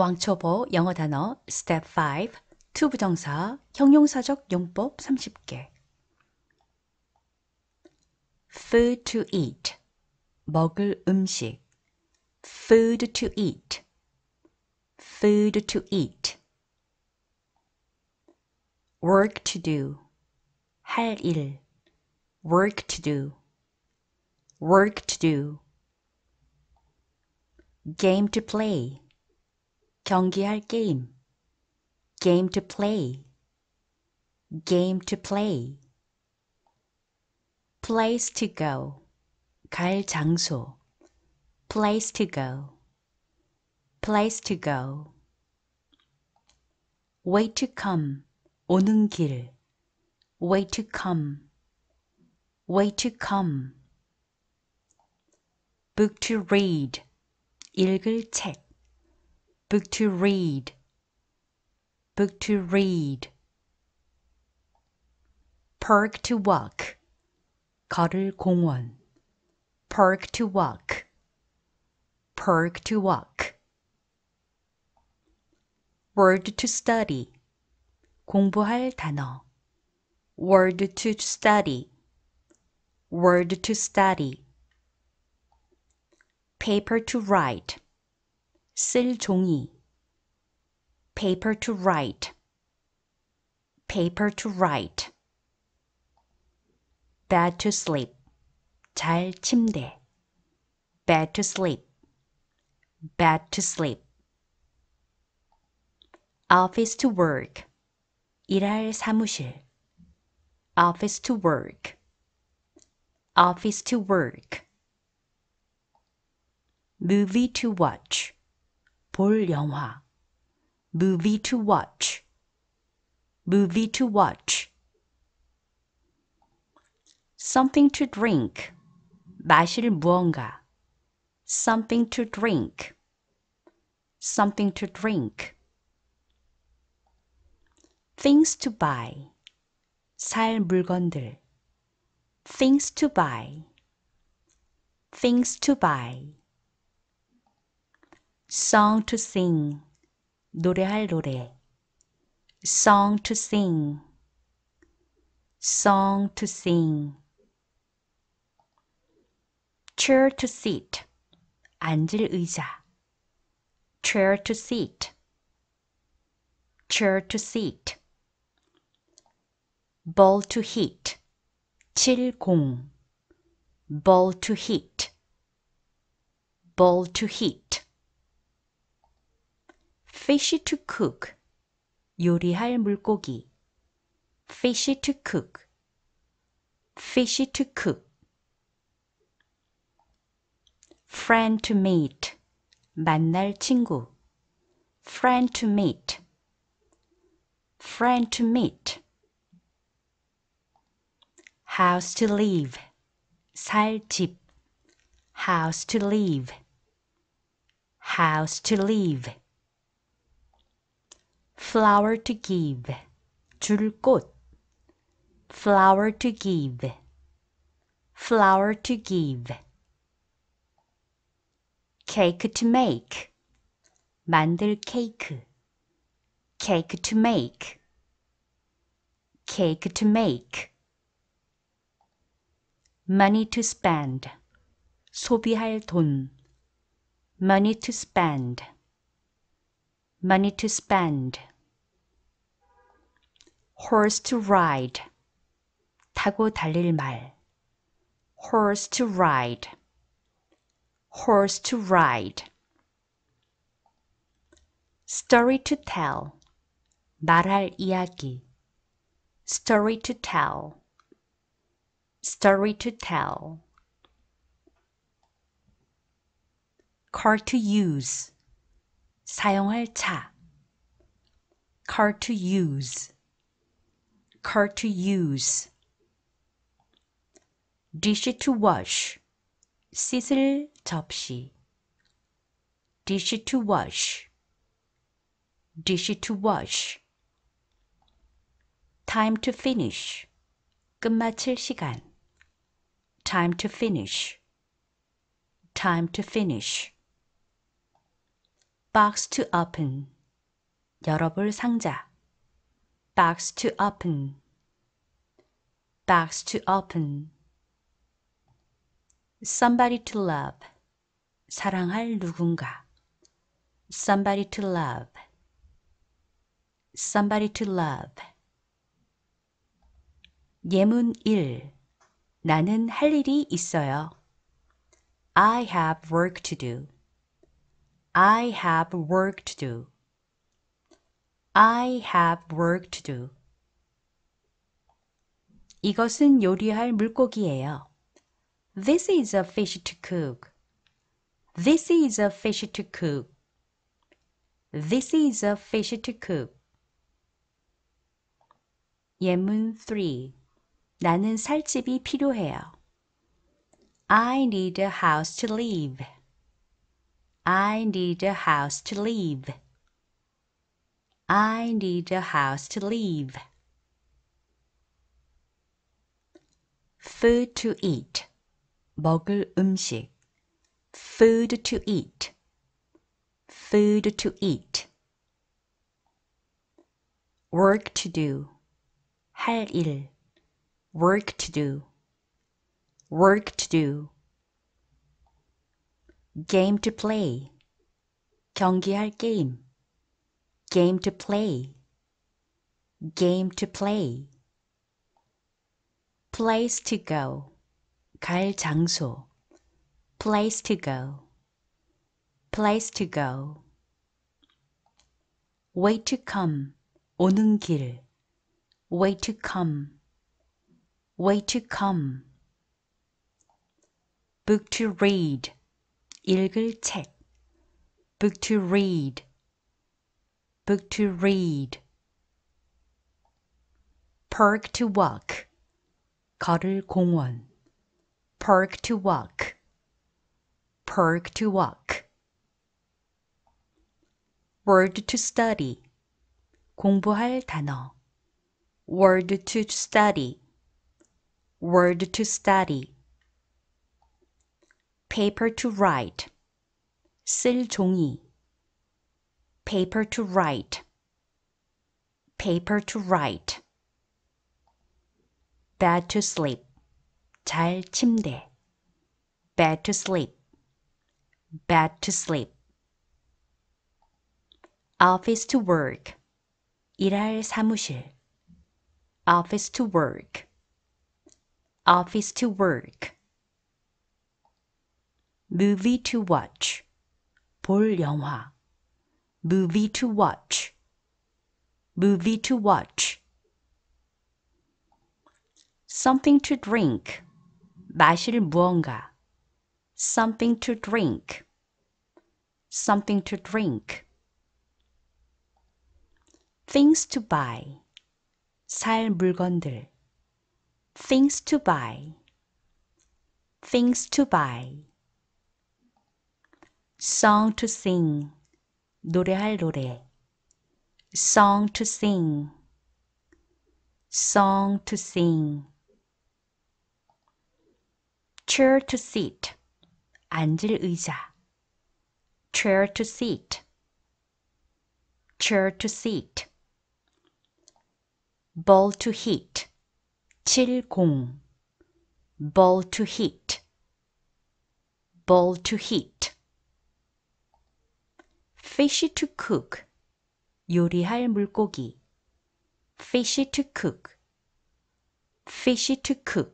왕초보 영어 단어 Step 5 투부정사 형용사적 용법 30개 Food to eat 먹을 음식 Food to eat Food to eat Work to do 할 일 Work to do Work to do Game to play 경기할 게임 game to play game to play place to go 갈 장소 place to go place to go way to come 오는 길 way to come way to come book to read 읽을 책 Book to read. Book to read. Park to walk. 가를 공원. Park to walk. Park to walk. Word to study. 공부할 단어. Word to study. Word to study. Paper to write. 쓸 종이 paper to write paper to write bed to sleep 잘 침대 bed to sleep bed to sleep office to work 일할 사무실 office to work office to work movie to watch 볼 영화 movie to watch movie to watch something to drink 마실 무언가 something to drink something to drink things to buy 살 물건들 things to buy things to buy Song to sing 노래할 노래 Song to sing Song to sing Chair to seat 앉을 의자 Chair to seat Chair to seat Ball to hit 칠공 Ball to hit Ball to hit Fish to cook. 요리할 물고기. Fish to cook. Fish to cook. Friend to meet. 만날 친구. Friend to meet. Friend to meet. House to live. 살 집. House to live. House to live. Flower to give 줄 꽃. Flower to give flower to give. cake to make 만들 케이크 cake to make cake to make money to spend 소비할 돈 money to spend money to spend horse to ride 타고 달릴 말 horse to ride horse to ride story to tell 말할 이야기 story to tell story to tell car to use 사용할 차 car to use car to use, dish to wash, 씻을 접시, dish to wash, dish to wash, time to finish, 끝마칠 시간, time to finish, time to finish, box to open, 열어볼 상자 box to open box to open somebody to love 사랑할 누군가 somebody to love somebody to love 예문 1 나는 할 일이 있어요. I have work to do. I have work to do. I have work to do. 이것은 요리할 물고기예요. This is a fish to cook. This is a fish to cook. This is a fish to cook. 예문 3. 나는 살 집이 필요해요. I need a house to live. I need a house to live. I need a house to live. food to eat 먹을 음식 food to eat food to eat work to do 할일 work to do work to do game to play 경기할 게임 Game to play. Game to play. Place to go. 갈 장소. Place to go. Place to go. Way to come. 오는 길. Way to come. Way to come. Book to read. 읽을 책. Book to read. Book to read. Park to walk. 가를 공원. Park to walk. Park to walk. Word to study. 공부할 단어. Word to study. Word to study. Paper to write. 쓸 종이. Paper to write. Paper to write. Bed to sleep. 잘 침대. Bed to sleep. Bed to sleep. Office to work. 일할 사무실. Office to work. Office to work. Movie to watch. 볼 영화. Movie to watch. Movie to watch. Something to drink. 마실 무언가. Something to drink. Something to drink. Things to buy. 살 물건들. Things to buy. Things to buy. Song to sing. 노래할 노래 song to sing song to sing chair to sit 앉을 의자 chair to sit chair to sit ball to hit 칠공 ball to hit ball to hit fish to cook 요리할 물고기 fish to cook fish to cook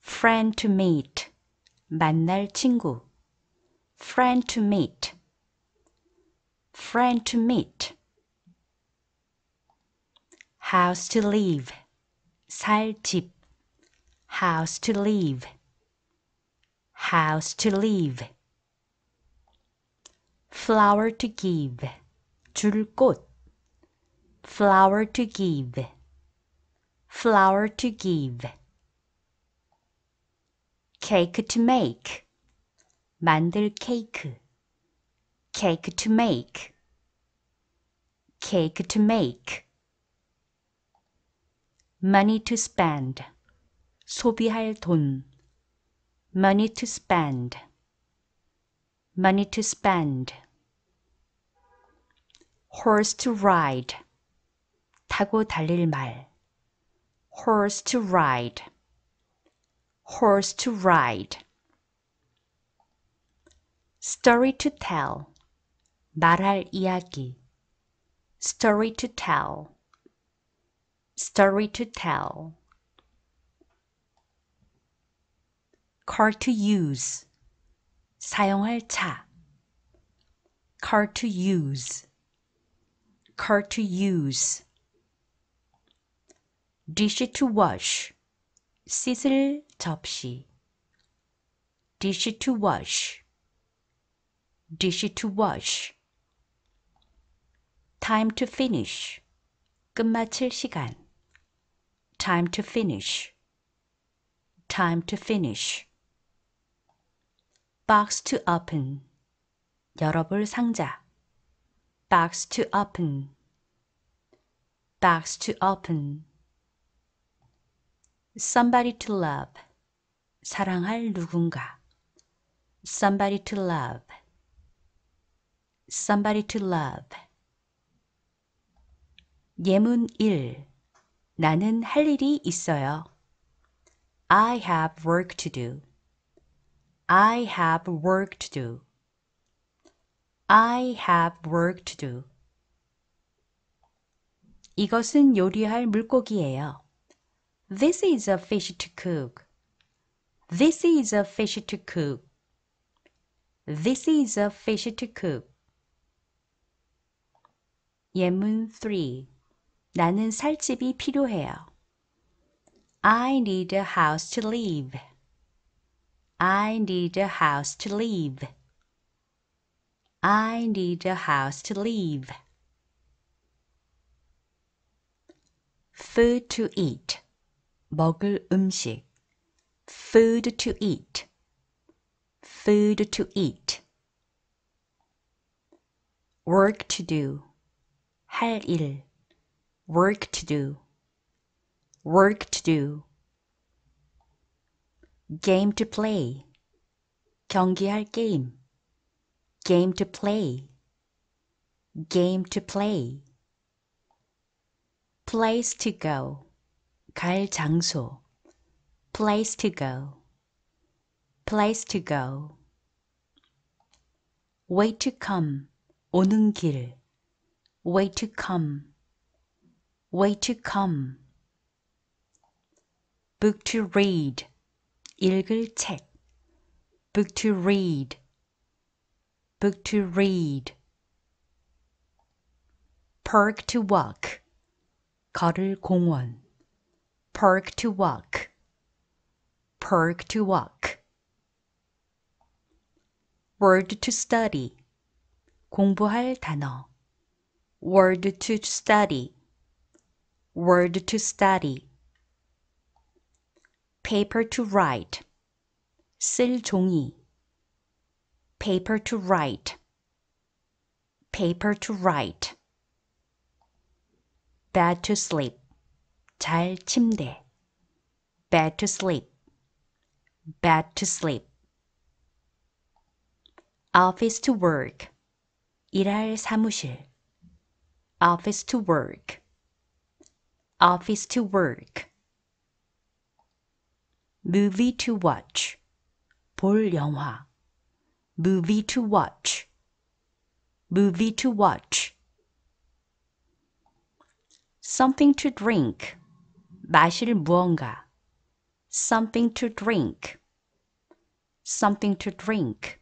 friend to meet 만날 친구 friend to meet friend to meet house to live 살집 house to live house to live Flower to give 줄 꽃. Flower to give flower to give. cake to make 만들 케이크 cake to make cake to make money to spend 소비할 돈 money to spend money to spend horse to ride 타고 달릴 말 horse to ride horse to ride story to tell 말할 이야기 story to tell story to tell car to use 사용할 차 car to use car to use, dish to wash, 씻을 접시, dish to wash, dish to wash, time to finish, 끝마칠 시간, time to finish, time to finish, box to open, 열어볼 상자 box to open box to open somebody to love 사랑할 누군가 somebody to love somebody to love 예문 1 나는 할 일이 있어요. I have work to do. I have work to do. I have work to do. 이것은 요리할 물고기예요. This is a fish to cook. This is a fish to cook. This is a fish to cook. 예문 3. 나는 살 집이 필요해요. I need a house to live. I need a house to live. I need a house to live. food to eat 먹을 음식 food to eat food to eat work to do 할일 work to do work to do game to play 경기할 게임 Game to play. Game to play. Place to go. 갈 장소. Place to go. Place to go. Way to come. 오는 길. Way to come. Way to come. Book to read. 읽을 책. Book to read. Book to read. Park to walk. 가를 공원. Park to walk. Park to walk. Word to study. 공부할 단어. Word to study. Word to study. Paper to write. 쓸 종이. Paper to write. Paper to write. Bed to sleep. 잘 침대. Bed to sleep. Bed to sleep. Office to work. 일할 사무실. Office to work. Office to work. Movie to watch. 볼 영화. Movie to watch. Movie to watch. Something to drink. 마실 무언가. Something to drink. Something to drink.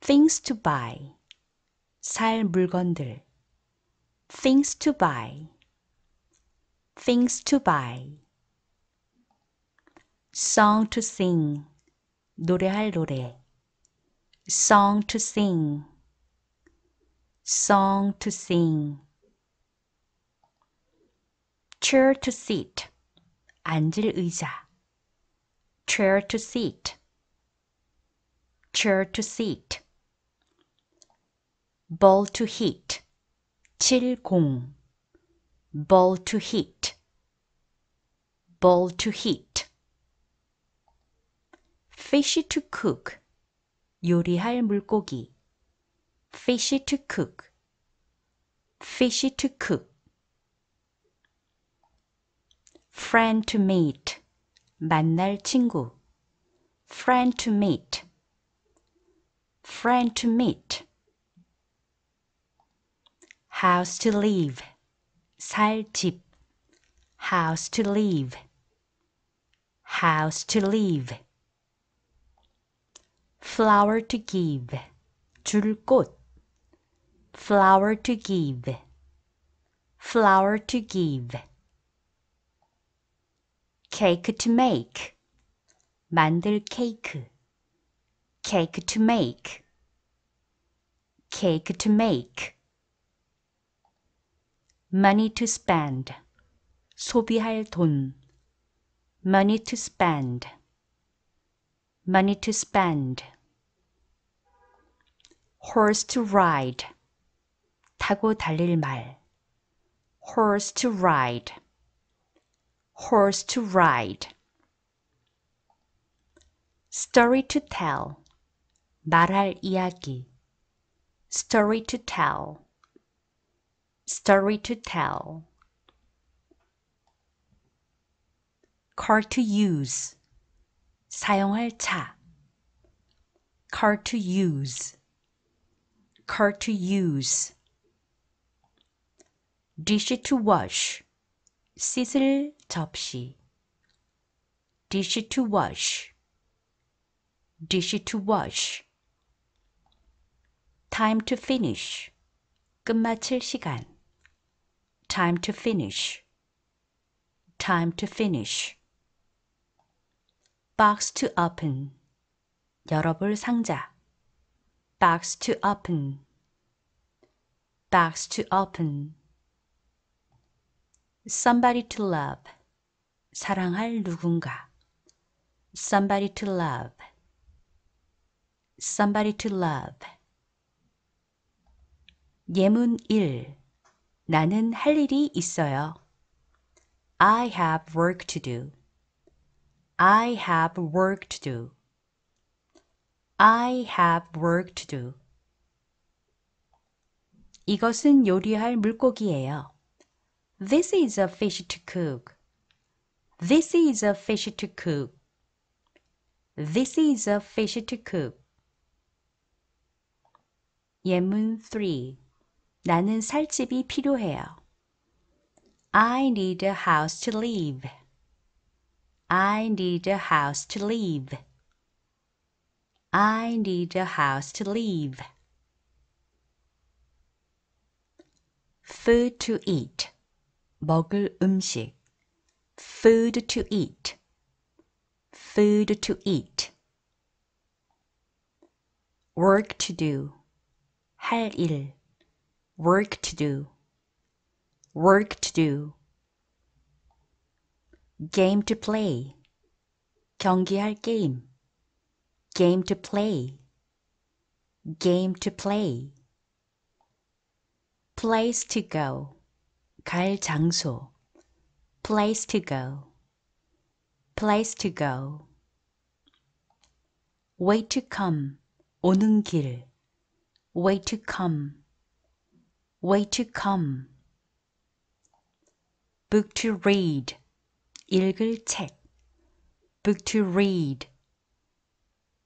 Things to buy. 살 물건들. Things to buy. Things to buy. Song to sing. 노래할 노래 song to sing song to sing chair to sit 앉을 의자 chair to sit chair to sit ball to hit 칠공 ball to hit ball to hit fish to cook 요리할 물고기 fish to cook fish to cook friend to meet 만날 친구 friend to meet friend to meet house to live 살집 house to live house to live Flower to give 줄 꽃. Flower to give flower to give. cake to make 만들 케이크 cake to make cake to make money to spend 소비할 돈 money to spend money to spend horse to ride 타고 달릴 말 horse to ride horse to ride story to tell 말할 이야기 story to tell story to tell car to use 사용할 차 car to use car to use, dish to wash, 씻을 접시, dish to wash, dish to wash, time to finish, 끝마칠 시간, time to finish, time to finish, box to open, 열어볼 상자 box to open box to open somebody to love 사랑할 누군가 somebody to love somebody to love 예문 1 나는 할 일이 있어요. I have work to do. I have work to do. I have work to do. 이것은 요리할 물고기예요. This is a fish to cook. This is a fish to cook. This is a fish to cook. 예문 3. 나는 살 집이 필요해요. I need a house to live. I need a house to live. I need a house to live. food to eat 먹을 음식 food to eat food to eat work to do 할일 work to do work to do game to play 경기할 게임 Game to play. Game to play. Place to go. 갈 장소. Place to go. Place to go. Way to come. 오는 길. Way to come. Way to come. Book to read. 읽을 책. Book to read.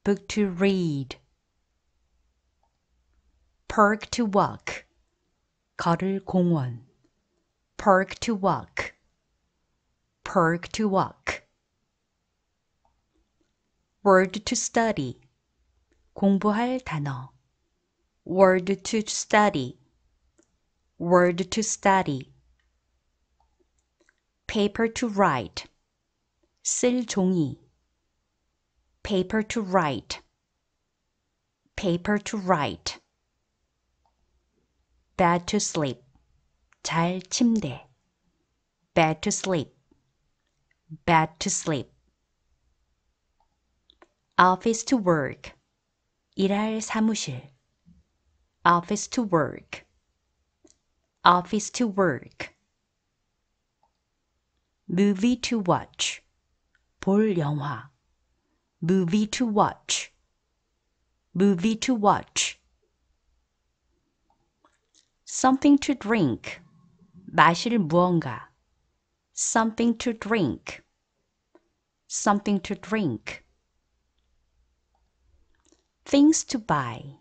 Book to read. Park to walk. 가를 공원. Park to walk. Park to walk. Word to study. 공부할 단어. Word to study. Word to study. Paper to write. 쓸 종이. Paper to write. Paper to write. Bed to sleep. 잘 침대. Bed to sleep. Bed to sleep. Office to work. 일할 사무실. Office to work. Office to work. Movie to watch. 볼 영화. Movie to watch. Movie to watch. Something to drink. 마실 무언가. Something to drink. Something to drink. Things to buy.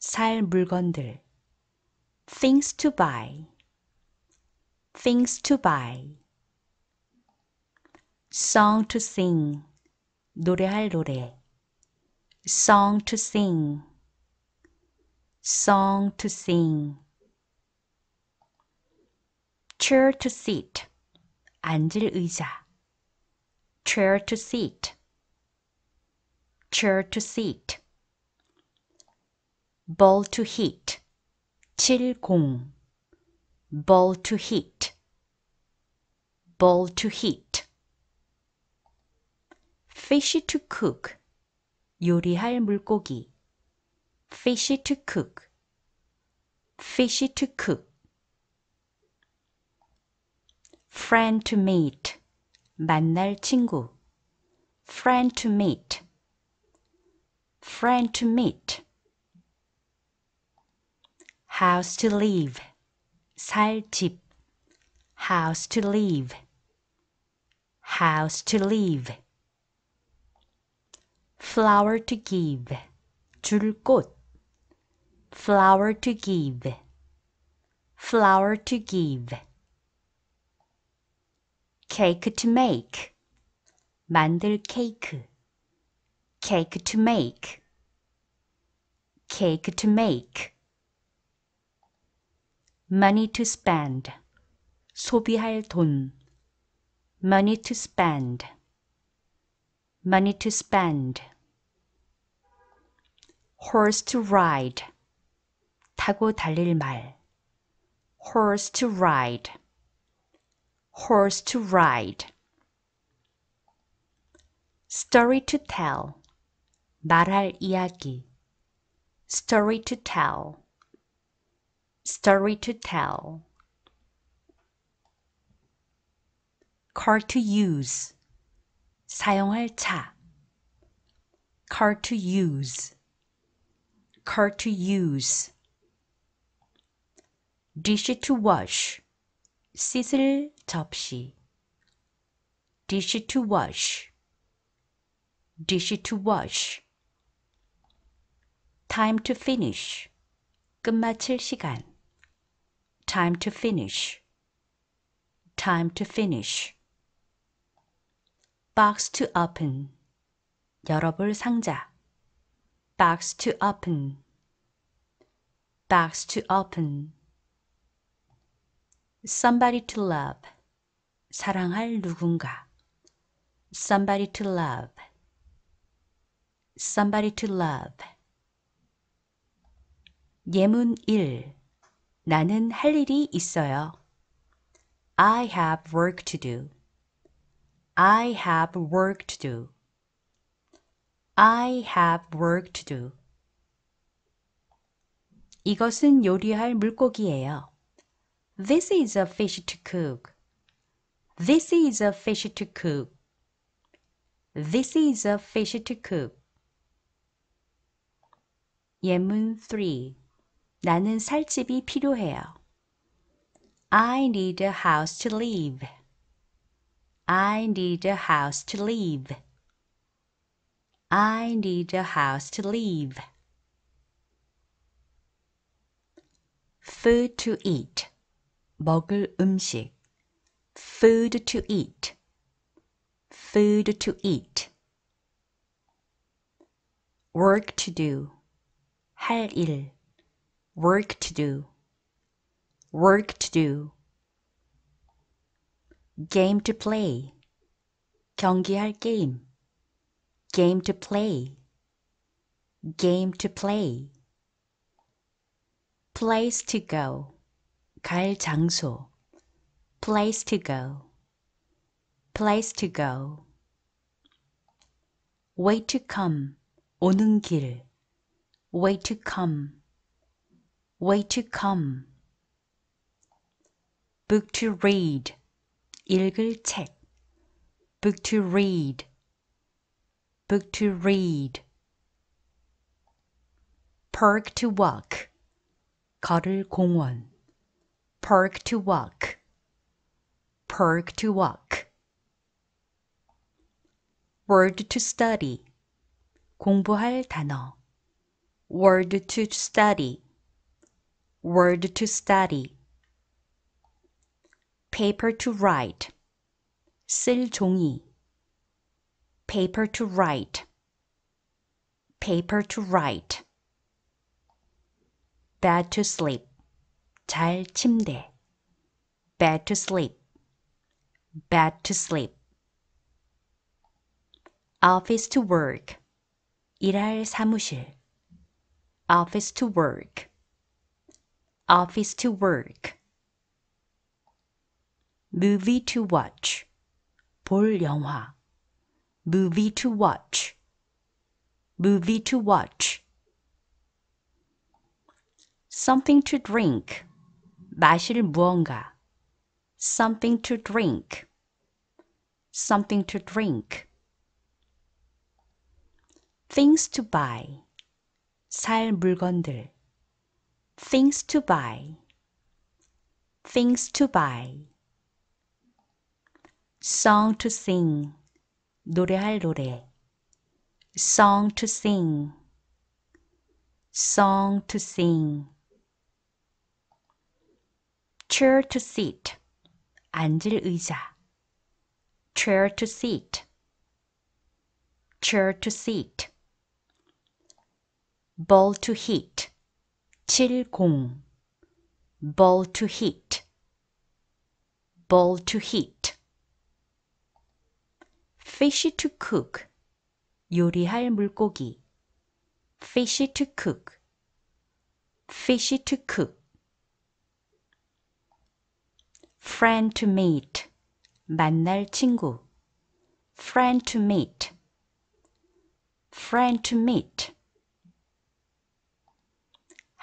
살 물건들. Things to buy. Things to buy. Song to sing. 노래할 노래 song to sing song to sing chair to sit 앉을 의자 chair to sit chair to sit ball to hit 칠공 ball to hit ball to hit fish to cook 요리할 물고기 fish to cook fish to cook friend to meet 만날 친구 friend to meet friend to meet house to live 살집 house to live house to live Flower to give 줄 꽃. Flower to give flower to give. cake to make 만들 케이크 cake to make cake to make money to spend 소비할 돈 money to spend money to spend horse to ride 타고 달릴 말 horse to ride horse to ride story to tell 말할 이야기 story to tell story to tell car to use 사용할 차 car to use car to use, dish to wash, 씻을 접시, dish to wash, dish to wash, time to finish, 끝마칠 시간, time to finish, time to finish, box to open, 열어볼 상자 box to open box to open somebody to love 사랑할 누군가 somebody to love somebody to love 예문 1 나는 할 일이 있어요. I have work to do. I have work to do. I have work to do. 이것은 요리할 물고기예요. This is a fish to cook. This is a fish to cook. This is a fish to cook. 예문 3. 나는 살 집이 필요해요. I need a house to live. I need a house to live. I need a house to live. food to eat 먹을 음식 food to eat food to eat work to do 할일 work to do work to do game to play 경기할 게임 Game to play. Game to play. Place to go. 갈 장소. Place to go. Place to go. Way to come. 오는 길. Way to come. Way to come. Book to read. 읽을 책. Book to read. Book to read. Park to walk. 가를 공원. Park to walk. Park to walk. Word to study. 공부할 단어. Word to study. Word to study. Paper to write. 쓸 종이. Paper to write. Paper to write. Bed to sleep. 잘 침대. Bed to sleep. Bed to sleep. Office to work. 일할 사무실. Office to work. Office to work. Movie to watch. 볼 영화. Movie to watch. Movie to watch. Something to drink. 마실 무언가. Something to drink. Something to drink. Things to buy. 살 물건들. Things to buy. Things to buy. Song to sing. 노래할 노래 song to sing song to sing chair to sit 앉을 의자 chair to sit chair to sit ball to hit 칠공 ball to hit ball to hit Fish to cook. 요리할 물고기. Fish to cook. Fish to cook. Friend to meet. 만날 친구. Friend to meet. Friend to meet.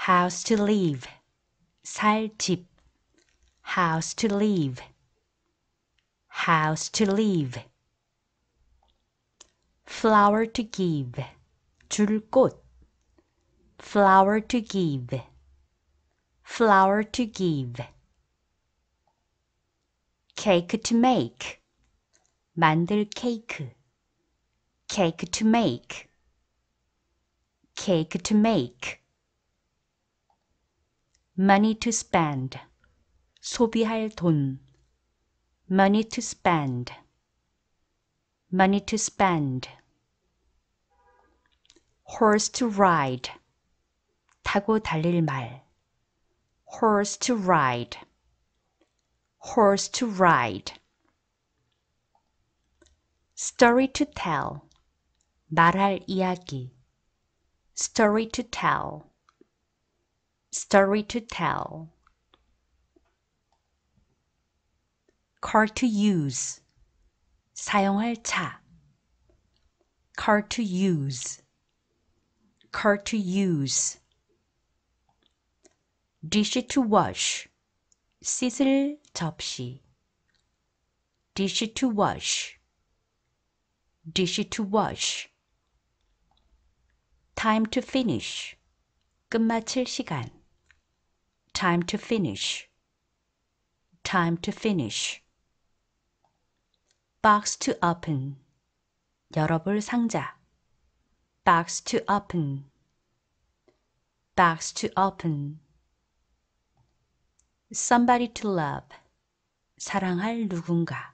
House to live. 살 집. House to live. House to live. Flower to give 줄 꽃. Flower to give flower to give. cake to make 만들 케이크 cake to make cake to make money to spend 소비할 돈 money to spend money to spend horse to ride 타고 달릴 말 horse to ride horse to ride story to tell 말할 이야기 story to tell story to tell car to use 사용할 차 car to use car to use, dish to wash, 씻을 접시, dish to wash, dish to wash, time to finish, 끝마칠 시간, time to finish, time to finish, box to open, 열어볼 상자 box to open box to open somebody to love 사랑할 누군가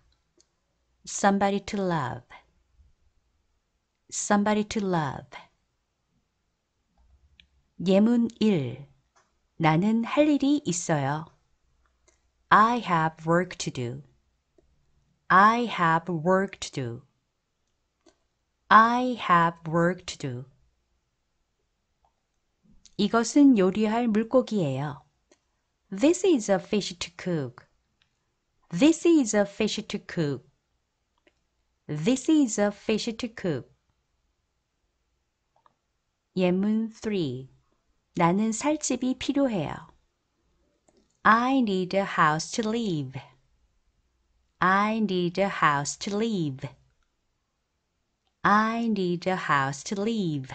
somebody to love somebody to love 예문 1 나는 할 일이 있어요. I have work to do. I have work to do. I have work to do. 이것은 요리할 물고기예요. This is a fish to cook. This is a fish to cook. This is a fish to cook. 예문 3. 나는 살 집이 필요해요. I need a house to live. I need a house to live. I need a house to live.